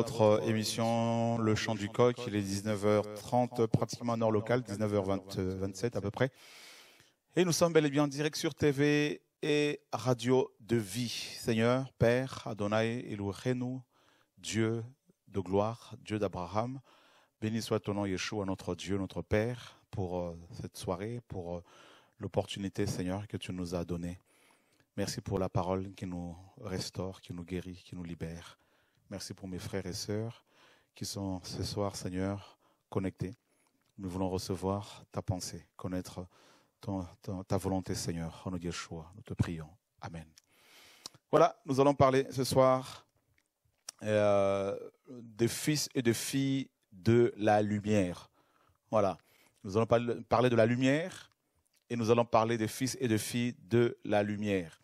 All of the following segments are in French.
Notre euh, émission Le Chant du Coq. Il est 19h30, pratiquement en heure locale, 19h27 euh, à peu près. Et nous sommes bel et bien en direct sur TV et radio de vie. Seigneur, Père, Adonai, élogez-nous, Dieu de gloire, Dieu d'Abraham. Béni soit ton nom, Yeshua, notre Dieu, notre Père, pour euh, cette soirée, pour l'opportunité, Seigneur, que tu nous as donnée. Merci pour la parole qui nous restaure, qui nous guérit, qui nous libère. Merci pour mes frères et sœurs qui sont ce soir, Seigneur, connectés. Nous voulons recevoir ta pensée, connaître ta volonté, Seigneur. En nous choix, nous te prions. Amen. Voilà, nous allons parler ce soir euh, des fils et des filles de la lumière. Voilà, nous allons parler de la lumière et nous allons parler des fils et des filles de la lumière.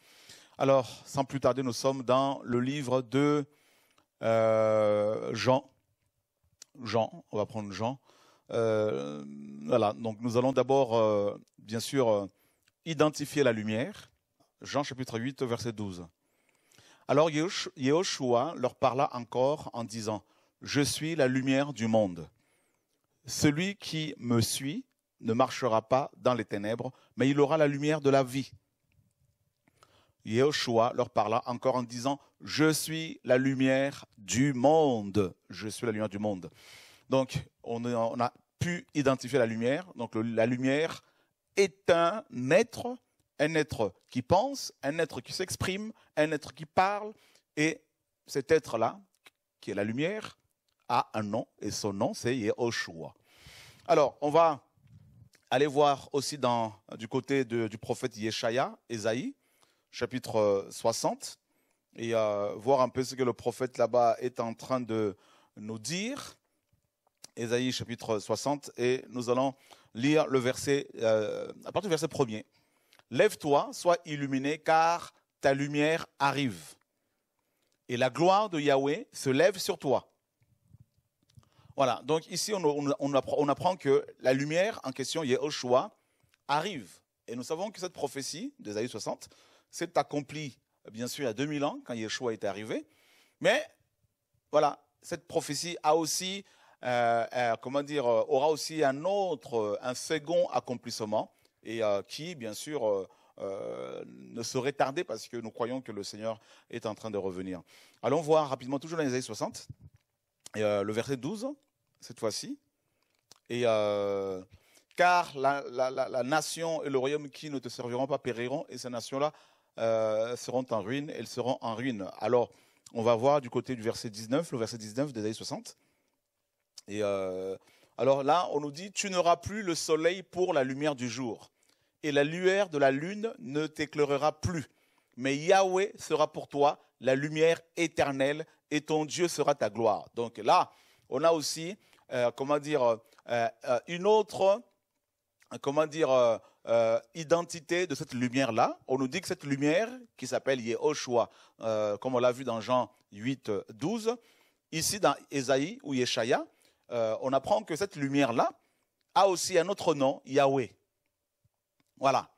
Alors, sans plus tarder, nous sommes dans le livre de euh, Jean, Jean, on va prendre Jean. Euh, voilà, donc nous allons d'abord, euh, bien sûr, identifier la lumière. Jean chapitre 8, verset 12. Alors Yehoshua leur parla encore en disant, Je suis la lumière du monde. Celui qui me suit ne marchera pas dans les ténèbres, mais il aura la lumière de la vie. Yeshua leur parla encore en disant Je suis la lumière du monde. Je suis la lumière du monde. Donc, on a pu identifier la lumière. Donc, la lumière est un être, un être qui pense, un être qui s'exprime, un être qui parle. Et cet être-là, qui est la lumière, a un nom. Et son nom, c'est Yehoshua. Alors, on va aller voir aussi du côté du prophète Yeshaya, Esaïe chapitre 60 euh, et euh, voir un peu ce que le prophète là-bas est en train de nous dire. Ésaïe chapitre 60 et nous allons lire le verset, euh, à partir du verset premier. Lève-toi, sois illuminé, car ta lumière arrive. Et la gloire de Yahweh se lève sur toi. Voilà, donc ici on, on, on, apprend, que la lumière en question, Yehoshua, arrive. Et nous savons que cette prophétie d'Ésaïe 60 c'est accompli, bien sûr, il y a 2000 ans, quand Yeshua est arrivé. Mais voilà, cette prophétie a aussi, euh, euh, comment dire, euh, aura aussi un autre, un second accomplissement, et qui, bien sûr, ne serait tardé parce que nous croyons que le Seigneur est en train de revenir. Allons voir rapidement, toujours dans les années 60, le verset 12, cette fois-ci. car la, nation et le royaume qui ne te serviront pas périront, et ces nations-là euh, seront en ruine, elles seront en ruine. Alors, on va voir du côté du verset 19, le verset 19 des années 60. Et euh, alors là, on nous dit, tu n'auras plus le soleil pour la lumière du jour, et la lueur de la lune ne t'éclairera plus. Mais Yahweh sera pour toi la lumière éternelle, et ton Dieu sera ta gloire. Donc là, on a aussi, euh, comment dire, une autre, comment dire, euh, identité de cette lumière-là. On nous dit que cette lumière, qui s'appelle Yehoshua, euh, comme on l'a vu dans Jean 8, 12, ici dans Ésaïe ou Yeshaya, euh, on apprend que cette lumière-là a aussi un autre nom, Yahweh. Voilà.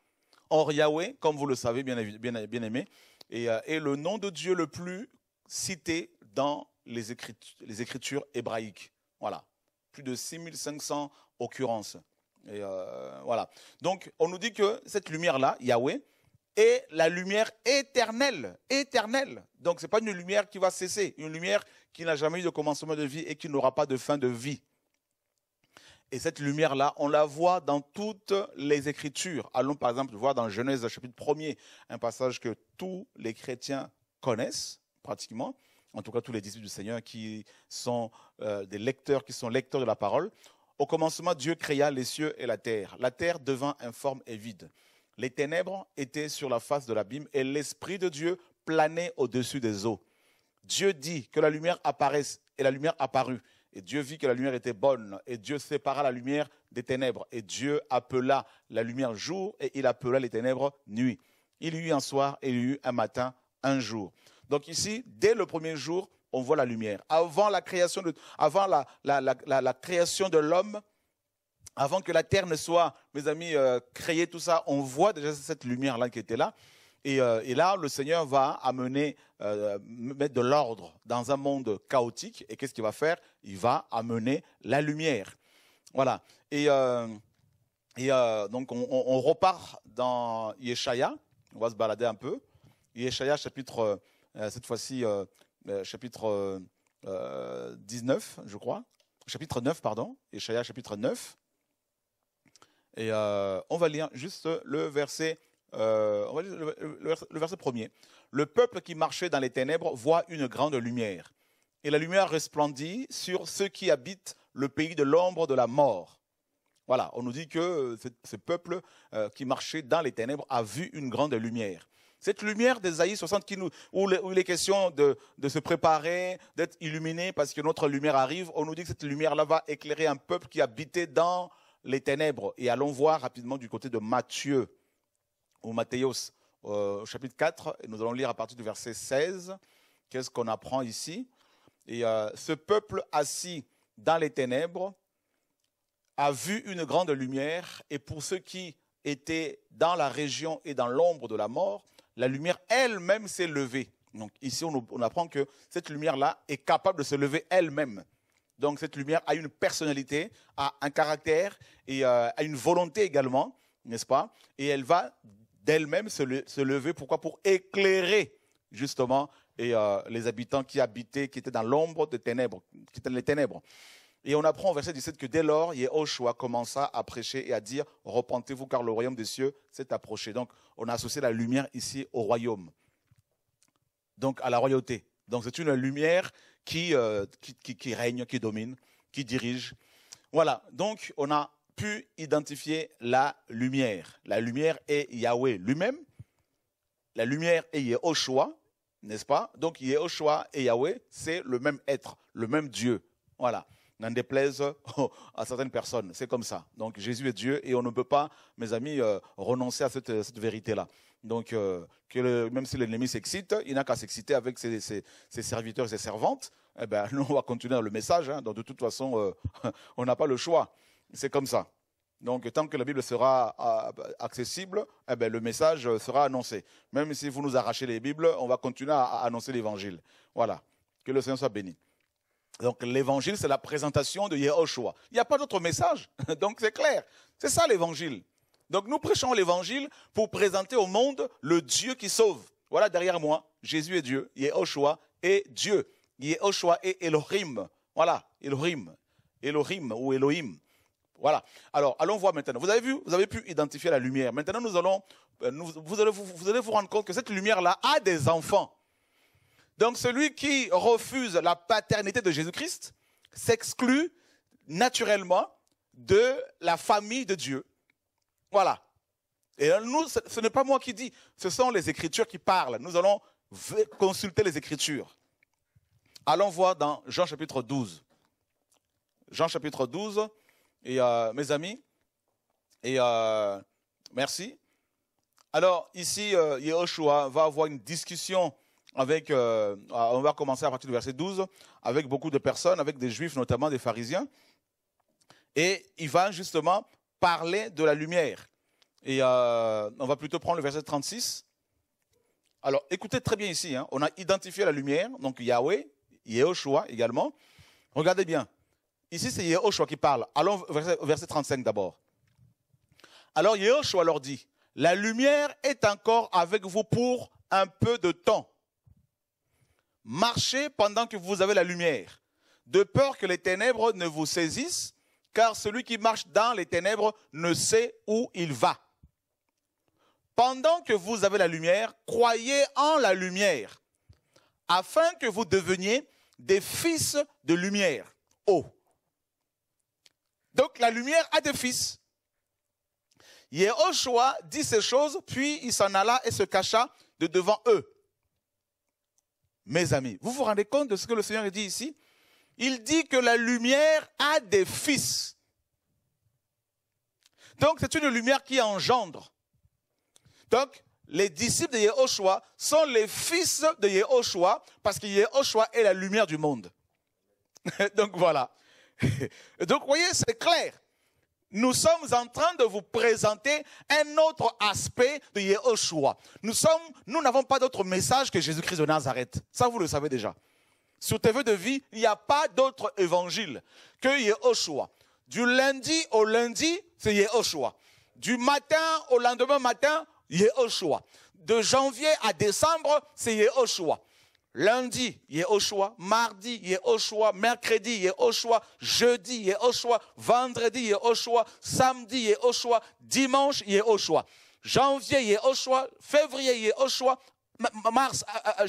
Or, Yahweh, comme vous le savez, bien, aimé, est, le nom de Dieu le plus cité dans les, écritures, les écritures hébraïques. Voilà. Plus de 6500 occurrences. Et euh, voilà. Donc, on nous dit que cette lumière-là, Yahweh, est la lumière éternelle, éternelle. Donc, ce n'est pas une lumière qui va cesser, une lumière qui n'a jamais eu de commencement de vie et qui n'aura pas de fin de vie. Et cette lumière-là, on la voit dans toutes les Écritures. Allons par exemple voir dans Genèse chapitre 1 un passage que tous les chrétiens connaissent pratiquement, en tout cas tous les disciples du Seigneur qui sont euh, des lecteurs, qui sont lecteurs de la parole. Au commencement, Dieu créa les cieux et la terre. La terre devint informe et vide. Les ténèbres étaient sur la face de l'abîme et l'Esprit de Dieu planait au-dessus des eaux. Dieu dit que la lumière apparaisse et la lumière apparut. Et Dieu vit que la lumière était bonne et Dieu sépara la lumière des ténèbres. Et Dieu appela la lumière jour et il appela les ténèbres nuit. Il y eut un soir et il y eut un matin, un jour. Donc ici, dès le premier jour, on voit la lumière. Avant la création de, avant la, création de l'homme, avant que la terre ne soit, mes amis, euh, créée, tout ça, on voit déjà cette lumière-là qui était là. Et, euh, là, le Seigneur va amener, euh, mettre de l'ordre dans un monde chaotique. Et qu'est-ce qu'il va faire Il va amener la lumière. Voilà. Et, donc, on, on, repart dans Yeshaya. On va se balader un peu. Yeshaya, chapitre, cette fois-ci, euh, chapitre 19, euh, euh, je crois, chapitre 9, pardon, Échaïa chapitre 9. Et on va lire juste le verset, on va le, verset, premier. Le peuple qui marchait dans les ténèbres voit une grande lumière. Et la lumière resplendit sur ceux qui habitent le pays de l'ombre de la mort. Voilà, on nous dit que ce, peuple qui marchait dans les ténèbres a vu une grande lumière. Cette lumière d'Esaïe, 60 qui nous, où, il est question de, se préparer, d'être illuminé parce que notre lumière arrive, on nous dit que cette lumière-là va éclairer un peuple qui habitait dans les ténèbres. Et allons voir rapidement du côté de Matthieu ou Matthéos euh, au chapitre 4, et nous allons lire à partir du verset 16. Qu'est-ce qu'on apprend ici Et euh, ce peuple assis dans les ténèbres a vu une grande lumière, et pour ceux qui étaient dans la région et dans l'ombre de la mort, la lumière elle-même s'est levée. Donc ici, on, apprend que cette lumière-là est capable de se lever elle-même. Donc cette lumière a une personnalité, a un caractère et euh, a une volonté également, n'est-ce pas Et elle va d'elle-même se, lever. Pourquoi Pour éclairer justement euh, les habitants qui habitaient, qui étaient dans l'ombre des ténèbres, qui étaient les ténèbres. Et on apprend au verset 17 que dès lors, Yehoshua commença à prêcher et à dire Repentez-vous, car le royaume des cieux s'est approché. Donc, on a associé la lumière ici au royaume, donc à la royauté. Donc, c'est une lumière euh, qui, règne, qui domine, qui dirige. Voilà. Donc, on a pu identifier la lumière. La lumière est Yahweh lui-même. La lumière est Yehoshua, n'est-ce pas Donc, Yehoshua et Yahweh, c'est le même être, le même Dieu. Voilà n'en déplaise à certaines personnes. C'est comme ça. Donc Jésus est Dieu et on ne peut pas, mes amis, euh, renoncer à cette, vérité-là. Donc euh, même si l'ennemi s'excite, il n'a qu'à s'exciter avec ses, serviteurs et ses servantes. Eh ben, nous, on va continuer le message. Hein. donc de toute façon, euh, on n'a pas le choix. C'est comme ça. Donc, tant que la Bible sera accessible, eh ben, le message sera annoncé. Même si vous nous arrachez les Bibles, on va continuer à annoncer l'Évangile. Voilà. Que le Seigneur soit béni. Donc l'évangile, c'est la présentation de Yehoshua. Il n'y a pas d'autre message, donc c'est clair. C'est ça l'évangile. Donc nous prêchons l'évangile pour présenter au monde le Dieu qui sauve. Voilà derrière moi, Jésus est Dieu, Yehoshua est Dieu, Yehoshua est Elohim. Voilà, Elohim, Elohim ou Elohim. Voilà. Alors, allons voir maintenant. Vous avez vu, vous avez pu identifier la lumière. Maintenant, nous allons, euh, vous allez vous rendre compte que cette lumière-là a des enfants. Donc celui qui refuse la paternité de Jésus-Christ s'exclut naturellement de la famille de Dieu. Voilà. Et nous, ce n'est pas moi qui dis, ce sont les Écritures qui parlent. Nous allons consulter les Écritures. Allons voir dans Jean chapitre 12. Jean chapitre 12, et euh, mes amis, et euh, merci. Alors ici, euh, va avoir une discussion avec, euh, on va commencer à partir du verset 12, avec beaucoup de personnes, avec des juifs, notamment des pharisiens. Et il va justement parler de la lumière. Et euh, on va plutôt prendre le verset 36. Alors écoutez très bien ici, hein. on a identifié la lumière, donc Yahweh, Yehoshua également. Regardez bien, ici c'est Yehoshua qui parle. Allons verset, verset 35 d'abord. Alors Yehoshua leur dit, la lumière est encore avec vous pour un peu de temps. Marchez pendant que vous avez la lumière, de peur que les ténèbres ne vous saisissent, car celui qui marche dans les ténèbres ne sait où il va. Pendant que vous avez la lumière, croyez en la lumière, afin que vous deveniez des fils de lumière. Oh. Donc la lumière a des fils. Yehoshua dit ces choses, puis il s'en alla et se cacha de devant eux mes amis. Vous vous rendez compte de ce que le Seigneur dit ici Il dit que la lumière a des fils. Donc c'est une lumière qui engendre. Donc les disciples de Yehoshua sont les fils de Yehoshua parce que Yehoshua est la lumière du monde. Donc voilà. Donc vous voyez, c'est clair nous sommes en train de vous présenter un autre aspect de Yehoshua. Nous sommes, nous n'avons pas d'autre message que Jésus-Christ de Nazareth. Ça, vous le savez déjà. Sur TV de vie, il n'y a pas d'autre évangile que Yehoshua. Du lundi au lundi, c'est Yehoshua. Du matin au lendemain matin, Yehoshua. De janvier à décembre, c'est Yehoshua. Lundi il est au choix, mardi il au choix, mercredi il au choix, jeudi il au choix, vendredi il au choix, samedi il au choix, dimanche il est au choix, janvier il au choix, février il au choix, mars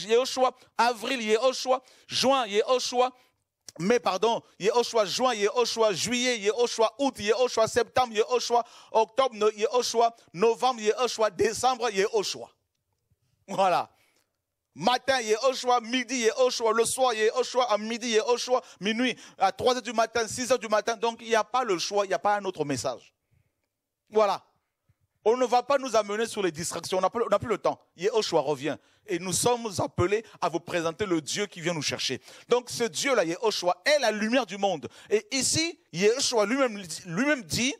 il au choix, avril il au choix, juin il au choix, mais pardon il est au choix, juin il au choix, juillet il au choix, août il au choix, septembre il au choix, octobre il est au choix, novembre il au choix, décembre il est au choix. Voilà. Matin, choix, midi, choix, le soir, choix, à midi, choix, minuit, à 3 heures du matin, 6 heures du matin. Donc, il n'y a pas le choix, il n'y a pas un autre message. Voilà. On ne va pas nous amener sur les distractions, on n'a plus, le temps. choix, revient. Et nous sommes appelés à vous présenter le Dieu qui vient nous chercher. Donc ce Dieu-là, Yehoshua, est la lumière du monde. Et ici, choix, lui-même dit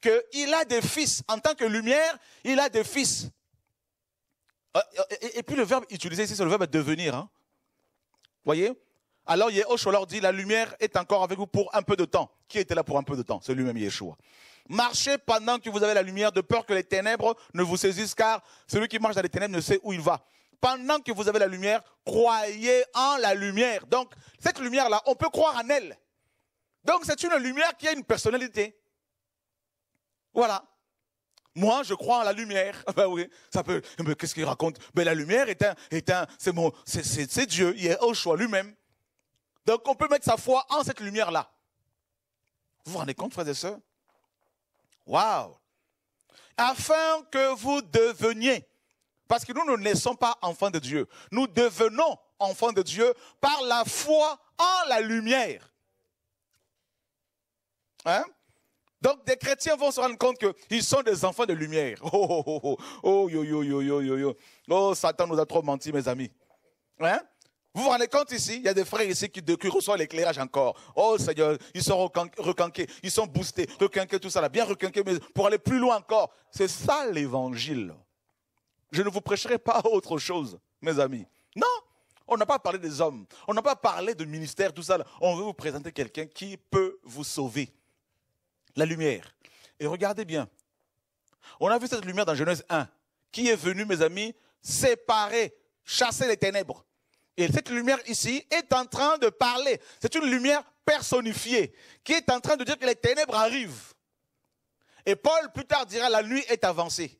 qu'il a des fils. En tant que lumière, il a des fils. Euh, euh, et, puis le verbe utilisé ici, c'est le verbe devenir. Hein. Voyez Alors Yehoshua leur dit, la lumière est encore avec vous pour un peu de temps. Qui était là pour un peu de temps C'est lui-même Yeshua. Marchez pendant que vous avez la lumière, de peur que les ténèbres ne vous saisissent, car celui qui marche dans les ténèbres ne sait où il va. Pendant que vous avez la lumière, croyez en la lumière. Donc, cette lumière-là, on peut croire en elle. Donc, c'est une lumière qui a une personnalité. Voilà. Moi, je crois en la lumière. Ah bah oui, ça peut. Mais qu'est-ce qu'il raconte Ben la lumière est un, est un, c'est mon, c'est Dieu. Il est au choix lui-même. Donc on peut mettre sa foi en cette lumière-là. Vous vous rendez compte, frères et sœurs Waouh Afin que vous deveniez, parce que nous ne naissons pas enfants de Dieu, nous devenons enfants de Dieu par la foi en la lumière. Hein donc des chrétiens vont se rendre compte qu'ils sont des enfants de lumière. Oh, oh, oh, oh, oh, yo, yo, yo, yo, yo, yo. Oh, Satan nous a trop menti, mes amis. Hein? Vous vous rendez compte ici Il y a des frères ici qui, reçoivent l'éclairage encore. Oh Seigneur, ils sont requinqués, ils sont boostés, requinqués, tout ça là, bien requinqués, mais pour aller plus loin encore. C'est ça l'évangile. Je ne vous prêcherai pas autre chose, mes amis. Non, on n'a pas parlé des hommes, on n'a pas parlé de ministère, tout ça. On veut vous présenter quelqu'un qui peut vous sauver la lumière. Et regardez bien. On a vu cette lumière dans Genèse 1, qui est venue, mes amis, séparer, chasser les ténèbres. Et cette lumière ici est en train de parler. C'est une lumière personnifiée qui est en train de dire que les ténèbres arrivent. Et Paul plus tard dira, la nuit est avancée,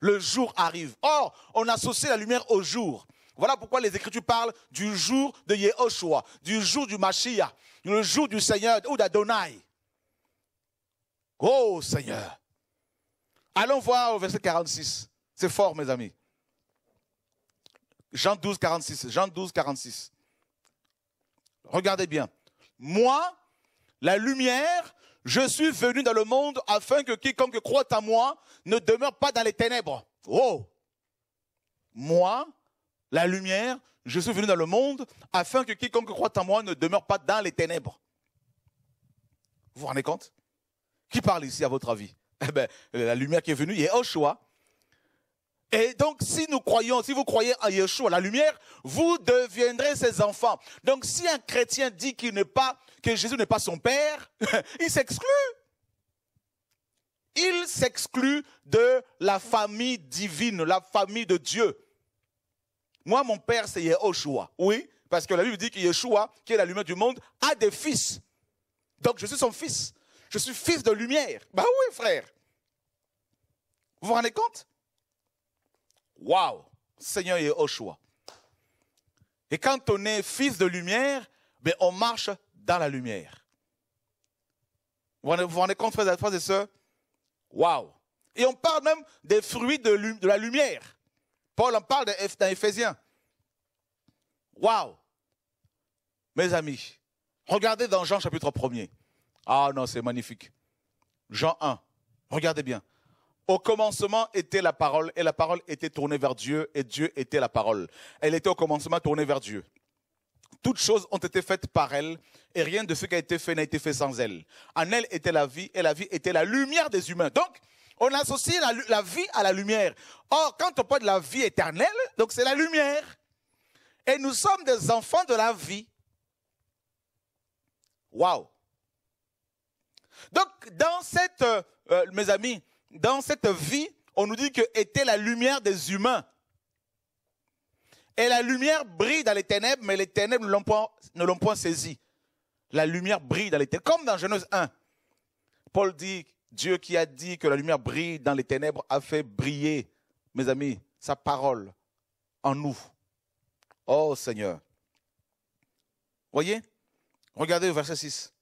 le jour arrive. Or, on associe la lumière au jour. Voilà pourquoi les Écritures parlent du jour de Yehoshua, du jour du Mashiach, le jour du Seigneur ou d'Adonai. Oh Seigneur. Allons voir au verset 46. C'est fort, mes amis. Jean 12, 46. Jean 12, 46. Regardez bien. Moi, la lumière, je suis venu dans le monde afin que quiconque croit en moi ne demeure pas dans les ténèbres. Oh Moi, la lumière, je suis venu dans le monde afin que quiconque croit en moi ne demeure pas dans les ténèbres. Vous vous rendez compte qui parle ici, à votre avis Eh bien, la lumière qui est venue, il est choix. Et donc, si nous croyons, si vous croyez à Yeshua, la lumière, vous deviendrez ses enfants. Donc, si un chrétien dit qu'il n'est pas, que Jésus n'est pas son père, il s'exclut. Il s'exclut de la famille divine, la famille de Dieu. Moi, mon père, c'est Yeshua. Oui, parce que la Bible dit que Yeshua, qui est la lumière du monde, a des fils. Donc, je suis son fils. Je suis fils de lumière. Ben oui, frère. Vous vous rendez compte Waouh Seigneur choix. Et quand on est fils de lumière, ben on marche dans la lumière. Vous vous rendez compte, frères et sœurs Waouh Et on parle même des fruits de, la lumière. Paul en parle dans Éphésiens. Waouh Mes amis, regardez dans Jean chapitre 1er. Ah non, c'est magnifique. Jean 1, regardez bien. Au commencement était la parole, et la parole était tournée vers Dieu, et Dieu était la parole. Elle était au commencement tournée vers Dieu. Toutes choses ont été faites par elle, et rien de ce qui a été fait n'a été fait sans elle. En elle était la vie, et la vie était la lumière des humains. Donc, on associe la, vie à la lumière. Or, quand on parle de la vie éternelle, donc c'est la lumière. Et nous sommes des enfants de la vie. Waouh donc, dans cette, euh, euh, mes amis, dans cette vie, on nous dit que était la lumière des humains. Et la lumière brille dans les ténèbres, mais les ténèbres ne l'ont point, ne saisi. La lumière brille dans les ténèbres. Comme dans Genèse 1, Paul dit, Dieu qui a dit que la lumière brille dans les ténèbres a fait briller, mes amis, sa parole en nous. Oh Seigneur. Voyez Regardez le verset 6.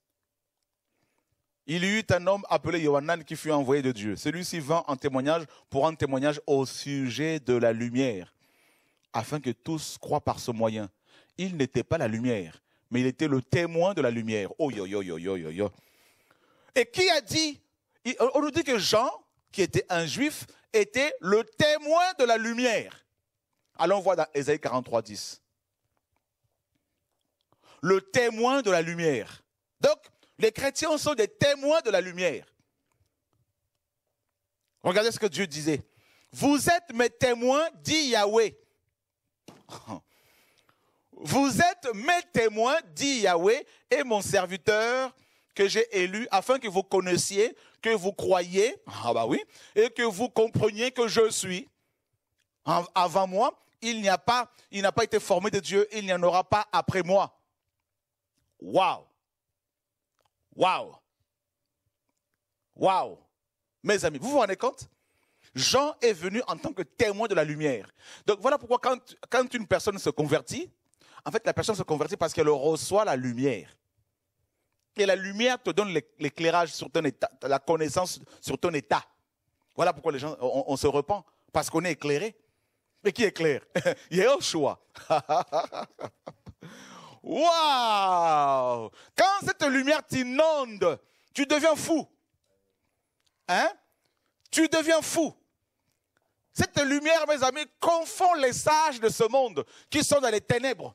Il y eut un homme appelé Yohanan qui fut envoyé de Dieu. Celui-ci vint en témoignage pour un témoignage au sujet de la lumière, afin que tous croient par ce moyen. Il n'était pas la lumière, mais il était le témoin de la lumière. Oh yo yo yo yo yo yo. Et qui a dit On nous dit que Jean, qui était un juif, était le témoin de la lumière. Allons voir dans Ésaïe 43, 10. Le témoin de la lumière. Donc, les chrétiens sont des témoins de la lumière. Regardez ce que Dieu disait. Vous êtes mes témoins, dit Yahweh. Vous êtes mes témoins, dit Yahweh, et mon serviteur que j'ai élu, afin que vous connaissiez, que vous croyiez, ah bah oui, et que vous compreniez que je suis. Avant moi, il n'y a pas, il n'a pas été formé de Dieu, il n'y en aura pas après moi. Waouh! Waouh Waouh Mes amis, vous vous rendez compte Jean est venu en tant que témoin de la lumière. Donc voilà pourquoi quand, une personne se convertit, en fait la personne se convertit parce qu'elle reçoit la lumière. Et la lumière te donne l'éclairage sur ton état, la connaissance sur ton état. Voilà pourquoi les gens, on, se repent, parce qu'on est éclairé. Mais qui éclaire choix Waouh Quand cette lumière t'inonde, tu deviens fou. Hein Tu deviens fou. Cette lumière, mes amis, confond les sages de ce monde qui sont dans les ténèbres.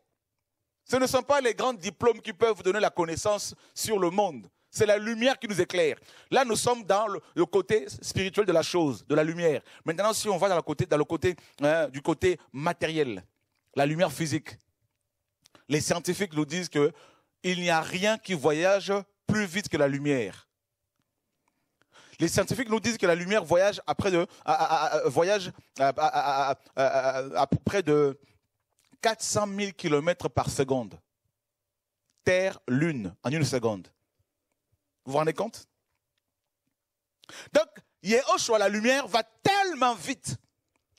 Ce ne sont pas les grands diplômes qui peuvent donner la connaissance sur le monde. C'est la lumière qui nous éclaire. Là, nous sommes dans le, côté spirituel de la chose, de la lumière. Maintenant, si on va dans, côté, dans le côté, hein, du côté matériel, la lumière physique, les scientifiques nous disent qu'il n'y a rien qui voyage plus vite que la lumière. Les scientifiques nous disent que la lumière voyage à près de, voyage à, près de 400 000 km par seconde. Terre, Lune, en une seconde. Vous vous rendez compte Donc, Yehoshua, la lumière, va tellement vite.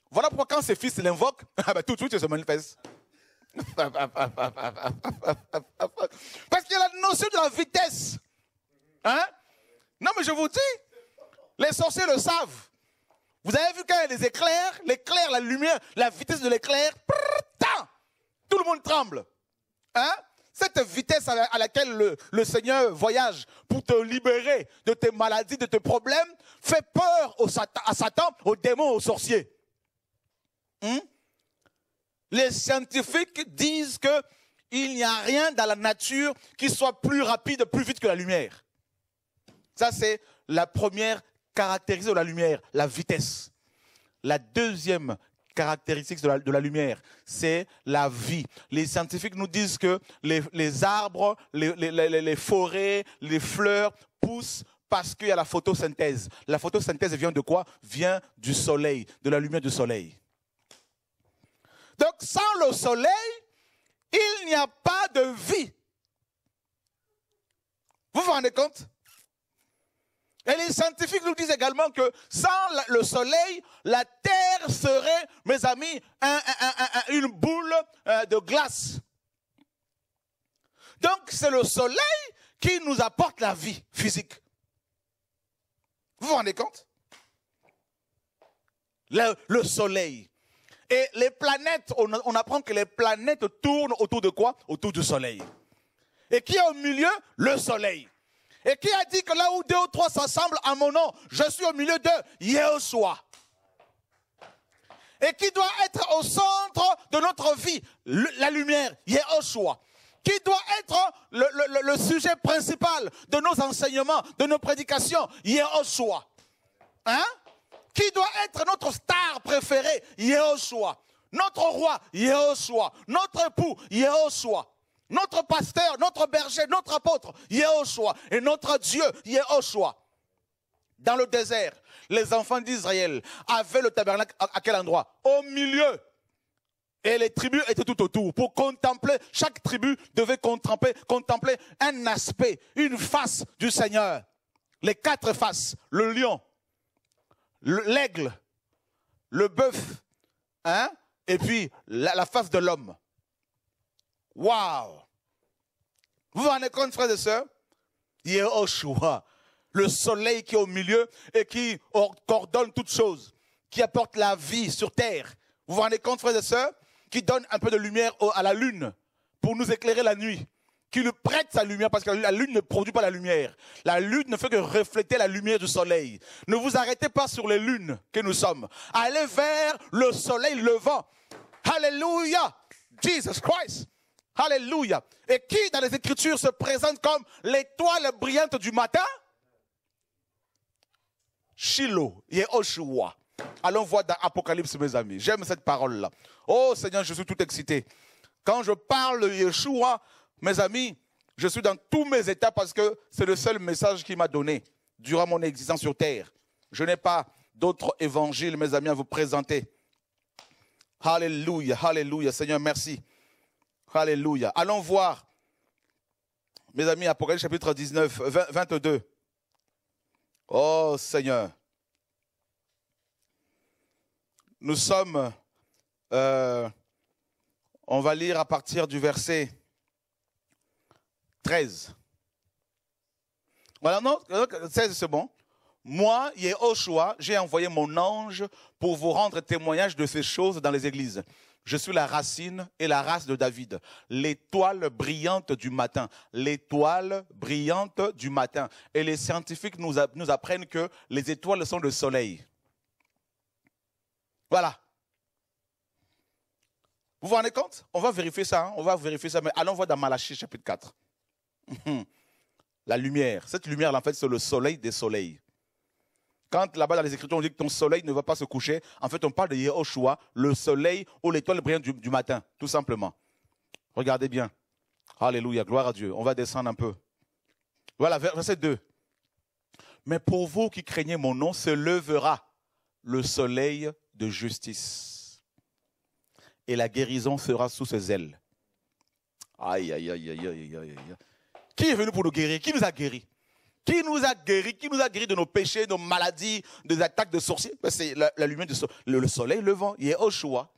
Voilà pourquoi quand ses fils l'invoquent, tout de suite, il se manifeste. Parce qu'il y a la notion de la vitesse. Hein? Non, mais je vous dis, les sorciers le savent. Vous avez vu quand il y a des éclairs, l'éclair, la lumière, la vitesse de l'éclair, tout le monde tremble. Hein? Cette vitesse à laquelle le, Seigneur voyage pour te libérer de tes maladies, de tes problèmes, fait peur au, à Satan, aux démons, aux sorciers. Hein les scientifiques disent qu'il n'y a rien dans la nature qui soit plus rapide, plus vite que la lumière. Ça, c'est la première caractéristique de la lumière, la vitesse. La deuxième caractéristique de la, lumière, c'est la vie. Les scientifiques nous disent que les, arbres, les, les forêts, les fleurs poussent parce qu'il y a la photosynthèse. La photosynthèse vient de quoi Vient du soleil, de la lumière du soleil. Donc sans le soleil, il n'y a pas de vie. Vous vous rendez compte Et les scientifiques nous disent également que sans le soleil, la Terre serait, mes amis, une boule euh, de glace. Donc c'est le soleil qui nous apporte la vie physique. Vous vous rendez compte le soleil. Et les planètes, on, apprend que les planètes tournent autour de quoi Autour du Soleil. Et qui est au milieu Le Soleil. Et qui a dit que là où deux ou trois s'assemblent à mon nom, je suis au milieu d'eux, Yehoshua. Et qui doit être au centre de notre vie, la lumière, Yehoshua. Qui doit être le, le, sujet principal de nos enseignements, de nos prédications, Yehoshua. Hein qui doit être notre star préférée Yehoshua. Notre roi Yehoshua. Notre époux Yéhoshua, Notre pasteur, notre berger, notre apôtre Yéhoshua, Et notre Dieu Yéhoshua. Dans le désert, les enfants d'Israël avaient le tabernacle à quel endroit Au milieu. Et les tribus étaient tout autour. Pour contempler, chaque tribu devait contempler un aspect, une face du Seigneur. Les quatre faces, le lion, l'aigle, le bœuf, hein, et puis la, face de l'homme. Waouh Vous vous rendez compte, frères et sœurs Yehoshua, le soleil qui est au milieu et qui coordonne toutes choses, qui apporte la vie sur terre. Vous vous rendez compte, frères et sœurs Qui donne un peu de lumière à la lune pour nous éclairer la nuit qui lui prête sa lumière, parce que la lune ne produit pas la lumière. La lune ne fait que refléter la lumière du soleil. Ne vous arrêtez pas sur les lunes que nous sommes. Allez vers le soleil levant. Alléluia. Jesus Christ. Alléluia. Et qui dans les Écritures se présente comme l'étoile brillante du matin Shiloh, Yehoshua. Allons voir dans Apocalypse, mes amis. J'aime cette parole-là. Oh Seigneur, je suis tout excité. Quand je parle de Yeshua, mes amis, je suis dans tous mes états parce que c'est le seul message qu'il m'a donné durant mon existence sur terre. Je n'ai pas d'autre évangile, mes amis, à vous présenter. Alléluia, Alléluia, Seigneur, merci. Alléluia. Allons voir, mes amis, Apocalypse chapitre 19, 22. Oh Seigneur, nous sommes, euh, on va lire à partir du verset 13. Voilà, non, 16, c'est bon. Moi, Yehoshua, j'ai envoyé mon ange pour vous rendre témoignage de ces choses dans les églises. Je suis la racine et la race de David, l'étoile brillante du matin, l'étoile brillante du matin. Et les scientifiques nous, nous apprennent que les étoiles sont le soleil. Voilà. Vous vous rendez compte On va vérifier ça, hein. on va vérifier ça, mais allons voir dans Malachie chapitre 4. La lumière. Cette lumière, en fait, c'est le soleil des soleils. Quand là-bas dans les Écritures, on dit que ton soleil ne va pas se coucher, en fait, on parle de Yehoshua, le soleil ou l'étoile brillante du, matin, tout simplement. Regardez bien. Alléluia, gloire à Dieu. On va descendre un peu. Voilà, verset 2. Mais pour vous qui craignez mon nom, se levera le soleil de justice. Et la guérison sera sous ses ailes. Aïe, aïe, aïe, aïe, aïe, aïe, aïe. Qui est venu pour nous guérir Qui nous a guéris qui nous a guéri? Qui nous a guéri de nos péchés, de nos maladies, des attaques de sorciers ben, C'est la, lumière du soleil. le, soleil levant. Il est au choix.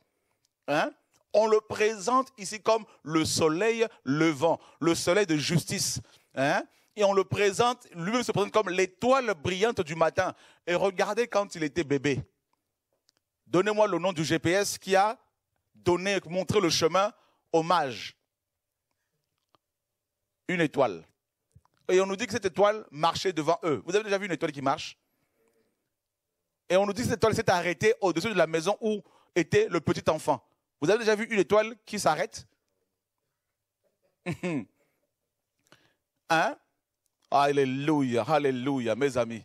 Hein, on le présente ici comme le soleil levant, le soleil de justice. Hein? et on le présente, lui-même se présente comme l'étoile brillante du matin. Et regardez quand il était bébé. Donnez-moi le nom du GPS qui a donné, montré le chemin au mage une étoile. Et on nous dit que cette étoile marchait devant eux. Vous avez déjà vu une étoile qui marche Et on nous dit que cette étoile s'est arrêtée au-dessus de la maison où était le petit enfant. Vous avez déjà vu une étoile qui s'arrête Hein Alléluia, alléluia, mes amis.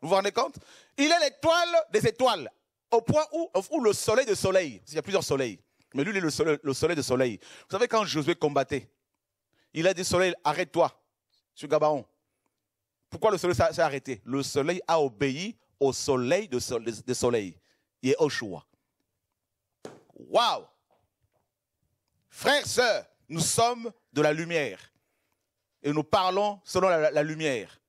Vous vous rendez compte Il est l'étoile des étoiles, au point où, le soleil de soleil, il y a plusieurs soleils, mais lui, il est le soleil, le soleil de soleil. Vous savez, quand Josué combattait, il a dit, soleil, arrête-toi sur Gabaon. Pourquoi le soleil s'est arrêté Le soleil a obéi au soleil de soleil, est au choix. Waouh Frères, sœurs, nous sommes de la lumière. Et nous parlons selon la, lumière.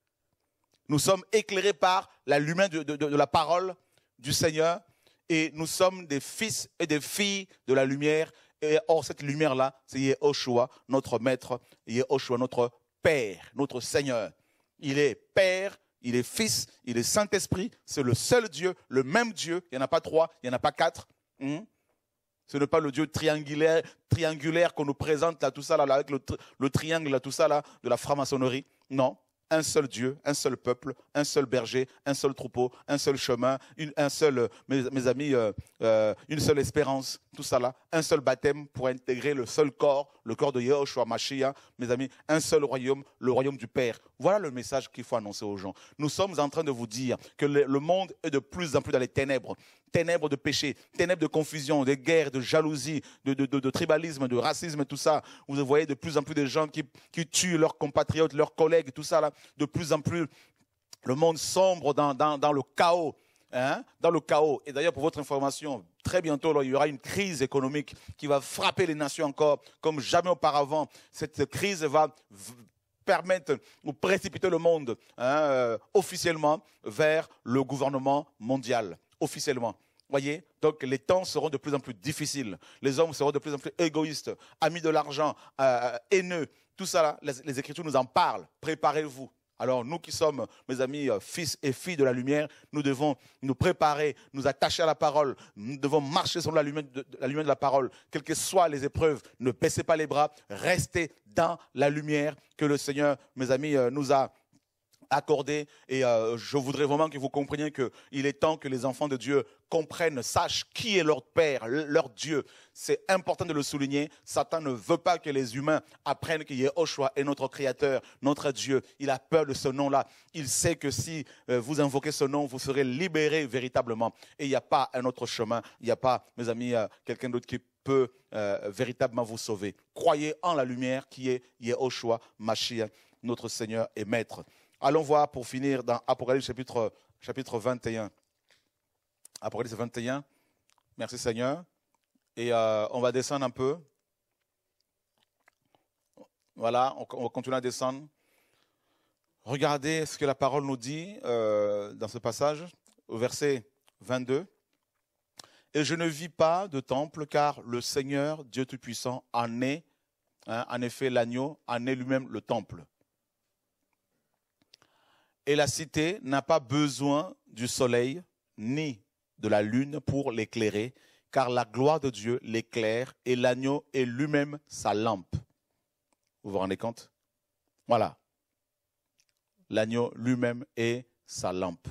Nous sommes éclairés par la lumière de la parole du Seigneur. Et nous sommes des fils et des filles de la lumière or, cette lumière-là, c'est Yehoshua, notre maître, Yehoshua, notre Père, notre Seigneur. Il est Père, il est Fils, il est Saint-Esprit. C'est le seul Dieu, le même Dieu. Il n'y en a pas trois, il n'y en a pas quatre. Hmm? ce n'est pas le Dieu triangulaire, triangulaire qu'on nous présente là, tout ça là, avec le, triangle tout ça là, de la franc-maçonnerie. Non, un seul Dieu, un seul peuple, un seul berger, un seul troupeau, un seul chemin, un seul, euh, mes, amis, euh, euh, une seule espérance, tout ça là, un seul baptême pour intégrer le seul corps, le corps de Yahushua Mashiach, mes amis, un seul royaume, le royaume du Père. Voilà le message qu'il faut annoncer aux gens. Nous sommes en train de vous dire que le monde est de plus en plus dans les ténèbres ténèbres de péché, ténèbres de confusion, de guerres, de jalousie, de, tribalisme, de racisme, tout ça. Vous voyez de plus en plus de gens qui, tuent leurs compatriotes, leurs collègues, tout ça là. De plus en plus, le monde sombre dans, le chaos. Hein, dans le chaos. Et d'ailleurs, pour votre information, très bientôt, il y aura une crise économique qui va frapper les nations encore comme jamais auparavant. Cette crise va permettre ou précipiter le monde hein, euh, officiellement vers le gouvernement mondial officiellement. Voyez, donc les temps seront de plus en plus difficiles. Les hommes seront de plus en plus égoïstes, amis de l'argent, euh, euh, haineux. Tout ça, les, Écritures nous en parlent. Préparez-vous. Alors nous qui sommes, mes amis, euh, fils et filles de la lumière, nous devons nous préparer, nous attacher à la parole, nous devons marcher sur la lumière de la, lumière de la parole, quelles que soient les épreuves, ne baissez pas les bras, restez dans la lumière que le Seigneur, mes amis, nous a, Accorder Et euh, je voudrais vraiment que vous compreniez qu'il est temps que les enfants de Dieu comprennent, sachent qui est leur Père, leur Dieu. C'est important de le souligner. Satan ne veut pas que les humains apprennent qu'il Yeshua, est notre Créateur, notre Dieu. Il a peur de ce nom-là. Il sait que si euh, vous invoquez ce nom, vous serez libérés véritablement. Et il n'y a pas un autre chemin. Il n'y a pas, mes amis, euh, quelqu'un d'autre qui peut véritablement vous sauver. Croyez en la lumière qui est Yehoshua, Mashiach, notre Seigneur et Maître. Allons voir pour finir dans Apocalypse chapitre, chapitre 21. Apocalypse 21. Merci Seigneur. Et euh, on va descendre un peu. Voilà, on, continue va continuer à descendre. Regardez ce que la parole nous dit euh, dans ce passage, au verset 22. Et je ne vis pas de temple, car le Seigneur, Dieu Tout-Puissant, en est, hein, en effet, l'agneau, en est lui-même le temple. Et la cité n'a pas besoin du soleil ni de la lune pour l'éclairer, car la gloire de Dieu l'éclaire et l'agneau est lui-même sa lampe. Vous vous rendez compte Voilà. L'agneau lui-même est sa lampe.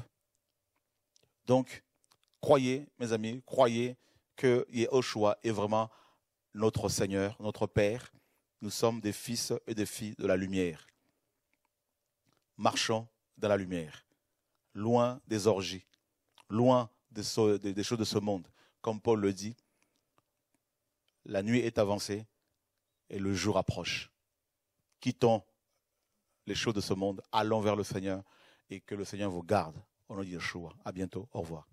Donc, croyez, mes amis, croyez que Yeshua est vraiment notre Seigneur, notre Père. Nous sommes des fils et des filles de la lumière. Marchons dans la lumière, loin des orgies, loin des, choses de ce monde. Comme Paul le dit, la nuit est avancée et le jour approche. Quittons les choses de ce monde, allons vers le Seigneur et que le Seigneur vous garde. On nom de Yeshua. À bientôt. Au revoir.